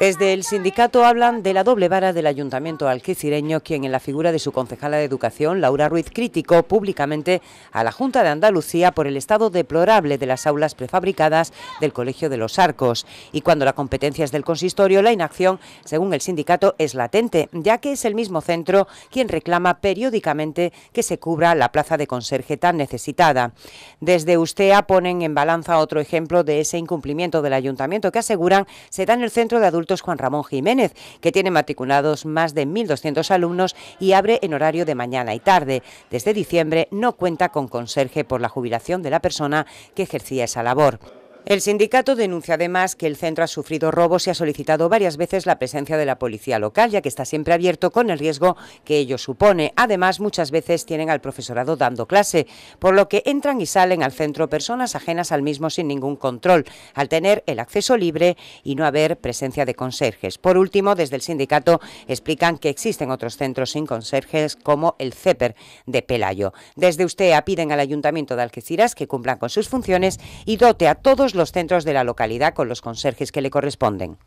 Desde el sindicato hablan de la doble vara del ayuntamiento alquicireño, quien en la figura de su concejala de educación, Laura Ruiz, criticó públicamente a la Junta de Andalucía por el estado deplorable de las aulas prefabricadas del Colegio de los Arcos. Y cuando la competencia es del consistorio, la inacción, según el sindicato, es latente, ya que es el mismo centro quien reclama periódicamente que se cubra la plaza de conserje tan necesitada. Desde Ustea ponen en balanza otro ejemplo de ese incumplimiento del ayuntamiento que aseguran se da en el centro de adultos Juan Ramón Jiménez, que tiene matriculados más de 1.200 alumnos y abre en horario de mañana y tarde. Desde diciembre no cuenta con conserje por la jubilación de la persona que ejercía esa labor. El sindicato denuncia además que el centro ha sufrido robos y ha solicitado varias veces la presencia de la policía local, ya que está siempre abierto con el riesgo que ello supone. Además, muchas veces tienen al profesorado dando clase, por lo que entran y salen al centro personas ajenas al mismo sin ningún control, al tener el acceso libre y no haber presencia de conserjes. Por último, desde el sindicato explican que existen otros centros sin conserjes como el CEPER de Pelayo. Desde usted piden al Ayuntamiento de Algeciras que cumplan con sus funciones y dote a todos los los centros de la localidad con los conserjes que le corresponden.